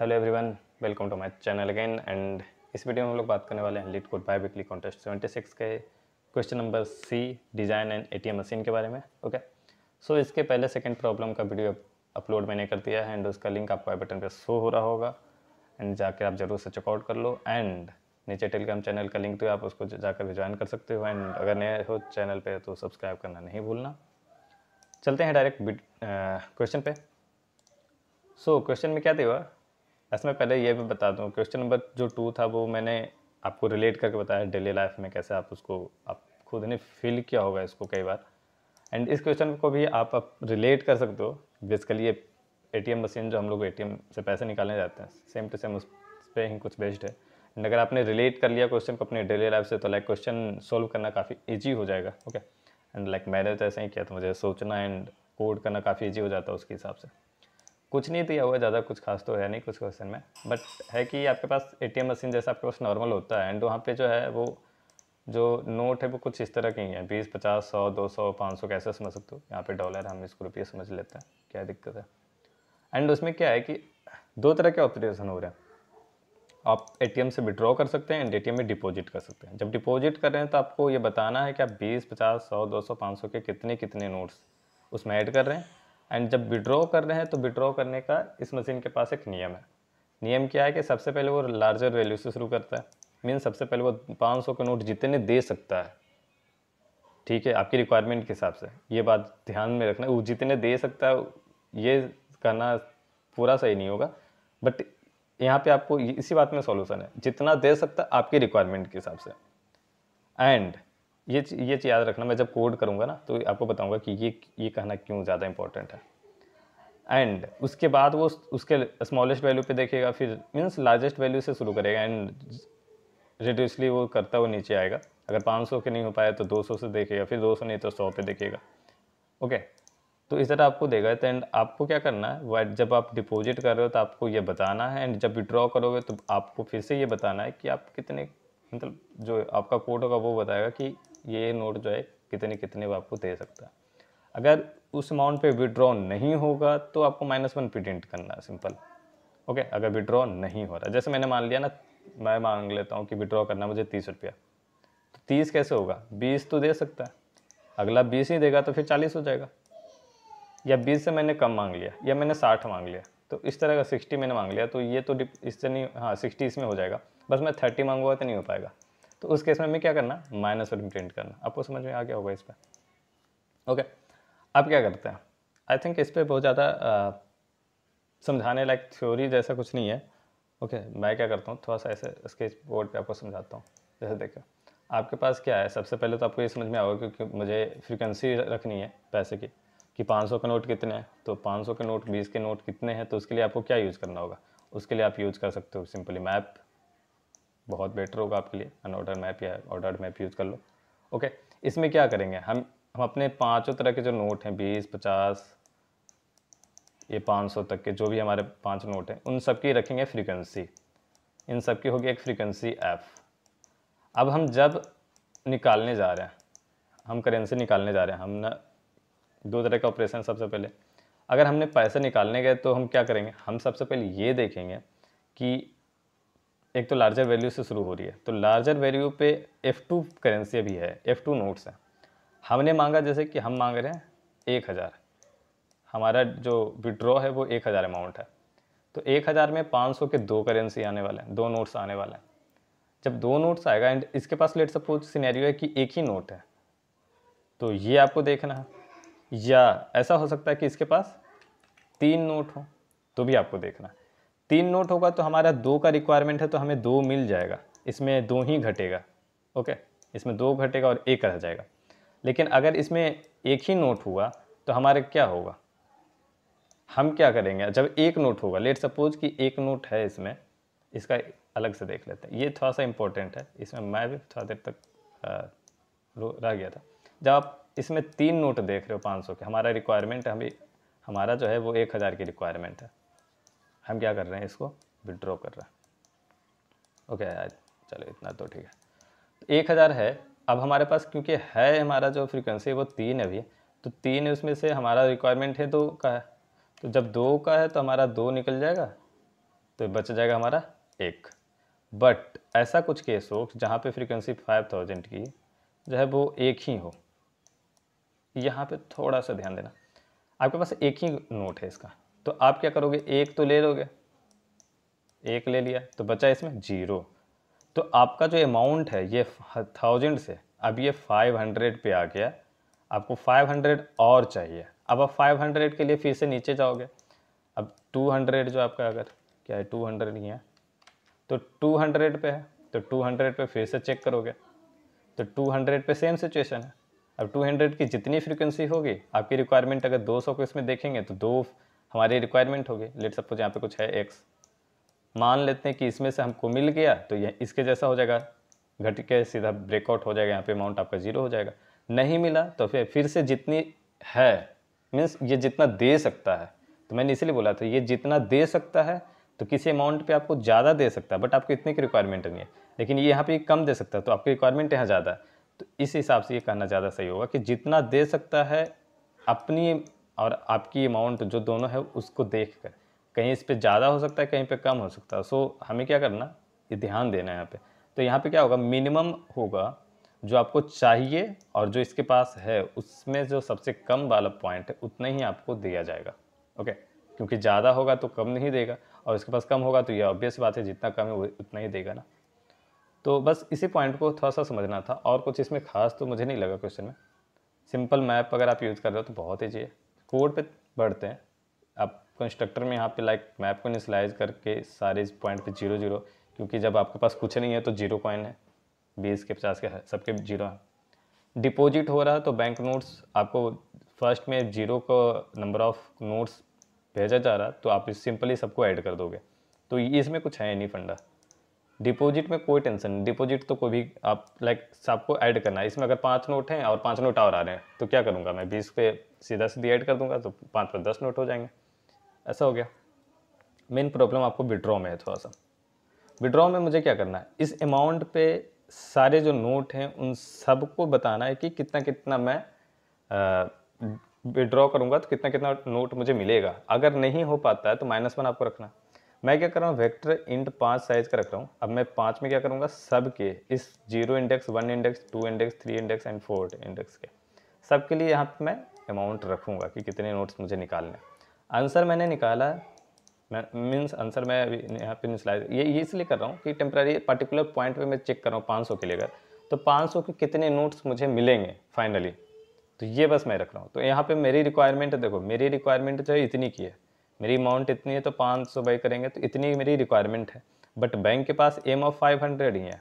Hello everyone welcome to my channel again and इस video में हम लोग बात करने वाले हैं LeetCode by weekly contest seventy six के question number C design and ATM machine के बारे में ओके सो so, इसके पहले सेकंड प्रॉब्लम का वीडियो अपलोड मैंने कर दिया है एंड उसका लिंक आपको आई बटन पर शो हो रहा होगा एंड जाकर आप जरूर से चेकआउट कर लो एंड नीचे टेलीग्राम चैनल का लिंक तो आप उसको जाकर भी ज्वाइन कर सकते हो एंड अगर नए हो चैनल पर तो सब्सक्राइब करना नहीं भूलना चलते हैं डायरेक्ट क्वेश्चन पे सो so, क्वेश्चन में क्या दिया ऐसे मैं पहले ये भी बता दूँ क्वेश्चन नंबर जो टू था वो मैंने आपको रिलेट करके बताया डेली लाइफ में कैसे आप उसको आप खुद ने फील किया होगा इसको कई बार एंड इस क्वेश्चन को भी आप, आप रिलेट कर सकते हो बेसिकली ये ए मशीन जो हम लोग ए से पैसे निकालने जाते हैं सेम टू सेम उस पर ही कुछ बेस्ड है एंड अगर आपने रिलेट कर लिया क्वेश्चन को अपने डेली लाइफ से तो लाइक क्वेश्चन सोल्व करना काफ़ी ईजी हो जाएगा ओके एंड लाइक मैंने तो ऐसा ही किया तो मुझे सोचना एंड कोड करना काफ़ी ईजी हो जाता है उसके हिसाब से कुछ नहीं दिया तो हुआ ज़्यादा कुछ खास तो है नहीं कुछ क्वेश्चन में बट है कि आपके पास ए मशीन जैसा आपके पास नॉर्मल होता है एंड वहाँ पर जो है वो जो नोट है वो कुछ इस तरह के ही हैं बीस पचास सौ दो सौ पाँच सौ कैसे समझ सकते हो यहाँ पे डॉलर हम इसको रुपये समझ लेते हैं क्या दिक्कत है एंड उसमें क्या है कि दो तरह के ऑपरेशन हो रहे हैं आप एटीएम से विड्रॉ कर सकते हैं एंड एटीएम में डिपॉजिट कर सकते हैं जब डिपॉजिट कर रहे हैं तो आपको ये बताना है कि आप बीस पचास सौ दो सौ पाँच सौ के कितने कितने नोट्स उसमें ऐड कर रहे हैं एंड जब विड्रॉ कर रहे हैं तो विड्रॉ करने का इस मशीन के पास एक नियम है नियम क्या है कि सबसे पहले वो लार्जर वैल्यू से शुरू करता है मीन सबसे पहले वो 500 के नोट जितने दे सकता है ठीक है आपकी रिक्वायरमेंट के हिसाब से ये बात ध्यान में रखना वो जितने दे सकता है ये कहना पूरा सही नहीं होगा बट यहाँ पे आपको इसी बात में सॉल्यूशन है जितना दे सकता है आपकी रिक्वायरमेंट के हिसाब से एंड ये ये चीज़ याद रखना मैं जब कोड करूँगा ना तो आपको बताऊँगा कि ये ये कहना क्यों ज़्यादा इंपॉर्टेंट है एंड उसके बाद वो उसके स्मॉलेस्ट वैल्यू पे देखेगा फिर मीन्स लार्जेस्ट वैल्यू से शुरू करेगा एंड रिड्यूसली वो करता हुआ नीचे आएगा अगर 500 के नहीं हो पाया तो 200 से देखेगा फिर 200 नहीं तो 100 पे देखेगा ओके तो इस तरह आपको देगा तो एंड आपको क्या करना है जब आप डिपॉजिट कर रहे हो तो आपको ये बताना है एंड जब विड्रॉ करोगे तो आपको फिर से ये बताना है कि आप कितने मतलब जो आपका कोड होगा वो बताएगा कि ये नोट जो है कितने कितने आपको दे सकता है अगर उस अमाउंट पे विड्रॉ नहीं होगा तो आपको माइनस वन प्रिंट करना सिंपल ओके अगर विड्रॉ नहीं हो रहा जैसे मैंने मान लिया ना मैं मांग लेता हूँ कि विड्रॉ करना मुझे तीस रुपया तो तीस कैसे होगा बीस तो दे सकता है अगला बीस ही देगा तो फिर चालीस हो जाएगा या बीस से मैंने कम मांग लिया या मैंने साठ मांग लिया तो इस तरह का सिक्सटी मैंने मांग लिया तो ये तो इससे नहीं हाँ सिक्सटी इसमें हो जाएगा बस मैं थर्टी मांगूंगा तो नहीं हो पाएगा तो उस केस में हमें क्या करना माइनस वन प्रिंट करना आपको समझ में आ गया होगा इस पर ओके अब क्या करते हैं आई थिंक इस पर बहुत ज़्यादा समझाने लायक थ्योरी जैसा कुछ नहीं है ओके okay, मैं क्या करता हूँ थोड़ा सा ऐसे स्केच बोर्ड पे आपको समझाता हूँ जैसे देखो आपके पास क्या है सबसे पहले तो आपको ये समझ में आओगे क्योंकि मुझे फ्रिक्वेंसी रखनी है पैसे की कि 500 के नोट कितने हैं तो 500 के नोट 20 के नोट कितने हैं तो उसके लिए आपको क्या यूज़ करना होगा उसके लिए आप यूज़ कर सकते हो सिंपली मैप बहुत बेटर होगा आपके लिए अनऑर्डर मैप या ऑर्डर्ड मैप यूज़ कर लो ओके इसमें क्या करेंगे हम हम अपने पाँचों तरह के जो नोट हैं बीस पचास ये पाँच सौ तक के जो भी हमारे पाँच नोट हैं उन सब की रखेंगे फ्रीक्वेंसी इन सब की होगी एक फ्रीक्वेंसी एफ़ अब हम जब निकालने जा रहे हैं हम करेंसी निकालने जा रहे हैं हम ना दो तरह का ऑपरेशन सबसे पहले अगर हमने पैसे निकालने गए तो हम क्या करेंगे हम सबसे पहले ये देखेंगे कि एक तो लार्जर वैल्यू से शुरू हो रही है तो लार्जर वैल्यू पे एफ़ टू करेंसी भी है एफ़ टू नोट्स हैं हमने मांगा जैसे कि हम मांग रहे हैं एक हज़ार हमारा जो विड्रॉ है वो एक हज़ार अमाउंट है तो एक हज़ार में पाँच सौ के दो करेंसी आने वाले हैं दो नोट्स आने वाले हैं जब दो नोट्स आएगा एंड इसके पास लेट सपोज सिनेरियो है कि एक ही नोट है तो ये आपको देखना है या ऐसा हो सकता है कि इसके पास तीन नोट हो तो भी आपको देखना है तीन नोट होगा तो हमारा दो का रिक्वायरमेंट है तो हमें दो मिल जाएगा इसमें दो ही घटेगा ओके इसमें दो घटेगा और एक रह जाएगा लेकिन अगर इसमें एक ही नोट हुआ तो हमारे क्या होगा हम क्या करेंगे जब एक नोट होगा लेट सपोज कि एक नोट है इसमें इसका अलग से देख लेते हैं ये थोड़ा सा इम्पोर्टेंट है इसमें मैं भी थोड़ा देर तक रह गया था जब आप इसमें तीन नोट देख रहे हो पाँच सौ के हमारा रिक्वायरमेंट हमें हमारा जो है वो एक हज़ार की रिक्वायरमेंट है हम क्या कर रहे हैं इसको विड्रॉ कर रहे हैं ओके यार चलो इतना तो ठीक है तो एक हज़ार है अब हमारे पास क्योंकि है हमारा जो फ्रीक्वेंसी वो तीन है अभी तो तीन है उसमें से हमारा रिक्वायरमेंट है दो का है तो जब दो का है तो हमारा दो निकल जाएगा तो बच जाएगा हमारा एक बट ऐसा कुछ केस हो जहाँ पे फ्रीक्वेंसी फाइव थाउजेंड की जो है वो एक ही हो यहाँ पे थोड़ा सा ध्यान देना आपके पास एक ही नोट है इसका तो आप क्या करोगे एक तो ले लोगे एक ले लिया तो बचा इसमें जीरो तो आपका जो अमाउंट है ये थाउजेंड से अब ये फाइव हंड्रेड पे आ गया आपको फाइव हंड्रेड और चाहिए अब आप फाइव हंड्रेड के लिए फिर से नीचे जाओगे अब टू हंड्रेड जो आपका अगर क्या है टू हंड्रेड ही है तो टू हंड्रेड पे है तो टू हंड्रेड पे फिर से चेक करोगे तो टू हंड्रेड पे सेम सिचुएशन है अब टू हंड्रेड की जितनी फ्रिक्वेंसी होगी आपकी रिक्वायरमेंट अगर दो सौ को इसमें देखेंगे तो दो हमारी रिक्वायरमेंट हो लेट सपोज यहाँ पे कुछ है एक्स मान लेते हैं कि इसमें से हमको मिल गया तो यह इसके जैसा हो जाएगा घट के सीधा ब्रेकआउट हो जाएगा यहाँ पे अमाउंट आपका जीरो हो जाएगा नहीं मिला तो फिर फिर से जितनी है मीन्स ये जितना दे सकता है तो मैंने इसलिए बोला था ये जितना दे सकता है तो किसी अमाउंट पे आपको ज़्यादा दे सकता है बट आपको इतने की रिक्वायरमेंट नहीं है लेकिन ये यहाँ पे कम दे सकता है तो आपकी रिक्वायरमेंट यहाँ ज़्यादा है तो इस हिसाब से ये कहना ज़्यादा सही होगा कि जितना दे सकता है अपनी और आपकी अमाउंट जो दोनों है उसको देख कर कहीं इस पर ज़्यादा हो सकता है कहीं पर कम हो सकता है सो हमें क्या करना ये ध्यान देना है यहाँ पर तो यहाँ पर क्या होगा मिनिमम होगा जो आपको चाहिए और जो इसके पास है उसमें जो सबसे कम वाला पॉइंट है उतना ही आपको दिया जाएगा ओके क्योंकि ज़्यादा होगा तो कम नहीं देगा और इसके पास कम होगा तो ये ऑब्वियस बात है जितना कम है उतना ही देगा ना तो बस इसी पॉइंट को थोड़ा सा समझना था और कुछ इसमें खास तो मुझे नहीं लगा क्वेश्चन में सिंपल मैप अगर आप यूज़ कर रहे हो तो बहुत ईजी है कोड पे बढ़ते हैं आप कंस्ट्रक्टर में यहाँ पे लाइक मैप को इनिशलाइज करके सारे पॉइंट पे जीरो जीरो क्योंकि जब आपके पास कुछ नहीं है तो जीरो कॉइन है बीस के पचास के सबके जीरो है डिपॉजिट हो रहा है तो बैंक नोट्स आपको फर्स्ट में जीरो का नंबर ऑफ नोट्स भेजा जा रहा तो आप सिंपली सबको ऐड कर दोगे तो इसमें कुछ है नहीं फंडा डिपॉजिट में कोई टेंशन नहीं डिपॉजिट तो कोई भी आप लाइक आपको ऐड करना है इसमें अगर पाँच नोट हैं और पाँच नोट और आ रहे हैं तो क्या करूँगा मैं बीस पे सीधा सीधी ऐड कर दूँगा तो पाँच पर दस नोट हो जाएंगे ऐसा हो गया मेन प्रॉब्लम आपको विड्रॉ में है थोड़ा सा विड्रॉ में मुझे क्या करना है इस अमाउंट पे सारे जो नोट हैं उन सबको बताना है कि कितना कितना मैं विड्रॉ करूँगा तो कितना कितना नोट मुझे मिलेगा अगर नहीं हो पाता है तो माइनस वन आपको रखना है मैं क्या कर रहा हूँ वेक्टर इंट पाँच साइज का रख रहा हूँ अब मैं पाँच में क्या करूँगा सब के इस zero index one index two index three index and four index के सब के लिए यहाँ पर मैं अमाउंट रखूँगा कि कितने नोट्स मुझे निकालने आंसर मैंने निकाला मैं मीन्स आंसर मैं अभी यहाँ पे निकलाइज ये ये इसलिए कर रहा हूँ कि टेम्प्रेरी पर्टिकुलर पॉइंट पर मैं चेक कर रहा हूँ पाँच के लिए अगर तो पाँच के कितने नोट्स मुझे मिलेंगे फाइनली तो ये बस मैं रख रहा हूँ तो यहाँ पर मेरी रिक्वायरमेंट देखो मेरी रिक्वायरमेंट जो है इतनी की है मेरी अमाउंट इतनी है तो पाँच सौ बाई करेंगे तो इतनी मेरी रिक्वायरमेंट है बट बैंक के पास एम ऑफ फाइव हंड्रेड ही है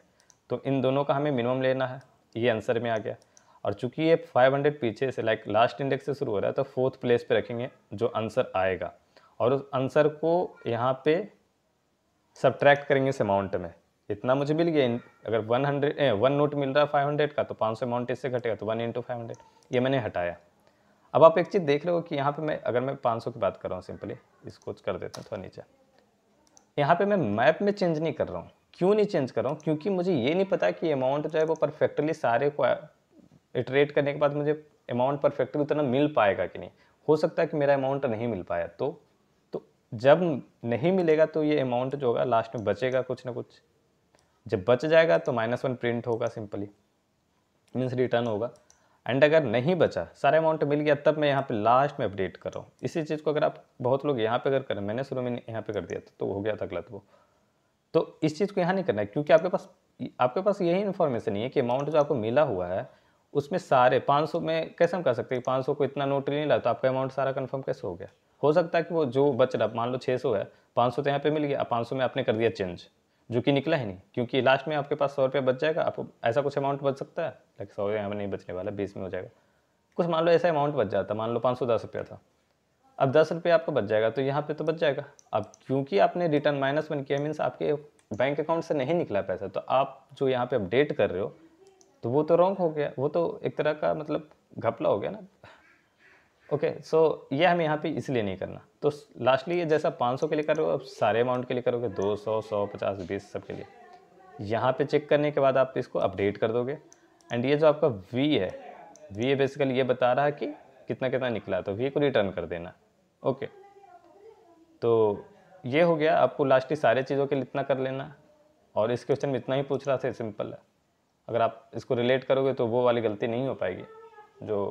तो इन दोनों का हमें मिनिमम लेना है ये आंसर में आ गया और चूंकि ये 500 पीछे से लाइक लास्ट इंडेक्स से शुरू हो रहा है तो फोर्थ प्लेस पे रखेंगे जो आंसर आएगा और उस आंसर को यहाँ पे सब्ट्रैक्ट करेंगे इस अमाउंट में इतना मुझे मिल गया अगर 100 हंड्रेड वन नोट मिल रहा है 500 का तो 500 अमाउंट इससे घटेगा तो वन इंटू फाइव ये मैंने हटाया अब आप एक चीज़ देख रहे हो कि यहाँ पे मैं अगर मैं 500 की बात कर रहा हूँ सिंपली इसको कर देता हूँ थोड़ा नीचे यहाँ पे मैं मैप में चेंज नहीं कर रहा हूँ क्यों नहीं चेंज कर रहा हूँ क्योंकि मुझे ये नहीं पता कि अमाउंट जो है वो परफेक्टली सारे को इटरेट करने के बाद मुझे अमाउंट परफेक्टली उतना मिल पाएगा कि नहीं हो सकता है कि मेरा अमाउंट नहीं मिल पाया तो तो जब नहीं मिलेगा तो ये अमाउंट जो होगा लास्ट में बचेगा कुछ ना कुछ जब बच जाएगा तो माइनस वन प्रिंट होगा सिंपली मीन्स रिटर्न होगा एंड अगर नहीं बचा सारा अमाउंट मिल गया तब मैं यहाँ पे लास्ट में अपडेट कर रहा हूँ इसी चीज़ को अगर आप बहुत लोग यहाँ पे अगर करें मैंने शुरू में यहाँ पे कर दिया था तो हो गया था गलत वो तो इस चीज़ को यहाँ नहीं करना है क्योंकि आपके पास आपके पास यही इन्फॉर्मेशन है कि अमाउंट जो आपको मिला हुआ है उसमें सारे पाँच में कैसे हम कह सकते हैं पाँच सौ को इतना नोट नहीं लगा तो आपका अमाउंट सारा कन्फर्म कैसे हो गया हो सकता है कि वो जो बच रहा मान लो छः है सौ तो यहाँ पे मिल गया अब सौ में आपने कर दिया चेंज जो कि निकला ही नहीं क्योंकि लास्ट में आपके पास सौ रुपया बच जाएगा आपको ऐसा कुछ अमाउंट बच सकता है लाइक सौ यहाँ हमें नहीं बचने वाला बीस में हो जाएगा कुछ मान लो ऐसा अमाउंट बच जाता मान लो पाँच सौ दस रुपया था अब दस रुपये आपका बच जाएगा तो यहाँ पे तो बच जाएगा अब क्योंकि आपने रिटर्न माइनस वन किया मीन्स आपके बैंक अकाउंट से नहीं निकला पैसा तो आप जो यहाँ पे अपडेट कर रहे हो तो वो तो रॉन्ग हो गया वो तो एक तरह का मतलब घपला हो गया ना ओके okay, सो so, ये हमें यहाँ पे इसलिए नहीं करना तो लास्टली ये जैसा 500 के लिए करोगे आप सारे अमाउंट के लिए करोगे 200, 100, 50, 20 सब के लिए यहाँ पे चेक करने के बाद आप इसको अपडेट कर दोगे एंड ये जो आपका वी है वी है बेसिकली ये बता रहा है कि कितना कितना निकला तो वी को रिटर्न कर देना ओके तो ये हो गया आपको लास्टली सारे चीज़ों के लिए इतना कर लेना और इस क्वेश्चन में इतना ही पूछ रहा था सिंपल है अगर आप इसको रिलेट करोगे तो वो वाली गलती नहीं हो पाएगी जो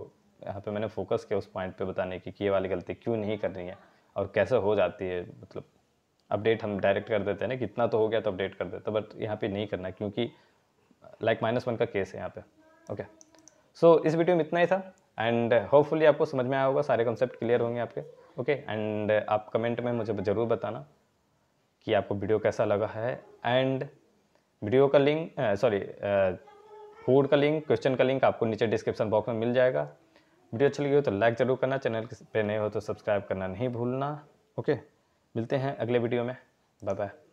यहाँ पे मैंने फोकस किया उस पॉइंट पे बताने की कि ये वाली गलती क्यों नहीं करनी है और कैसे हो जाती है मतलब अपडेट हम डायरेक्ट कर देते हैं ना कितना तो हो गया तो अपडेट कर देते बट यहाँ पे नहीं करना क्योंकि लाइक माइनस वन का केस है यहाँ पे ओके सो इस वीडियो में इतना ही था एंड होपफुली आपको समझ में आया होगा सारे कॉन्सेप्ट क्लियर होंगे आपके ओके okay? एंड आप कमेंट में मुझे ज़रूर बताना कि आपको वीडियो कैसा लगा है एंड वीडियो का लिंक सॉरी फूड का लिंक क्वेश्चन का लिंक आपको नीचे डिस्क्रिप्शन बॉक्स में मिल जाएगा वीडियो अच्छी लगी हो तो लाइक ज़रूर करना चैनल पे नए हो तो सब्सक्राइब करना नहीं भूलना ओके मिलते हैं अगले वीडियो में बाय बाय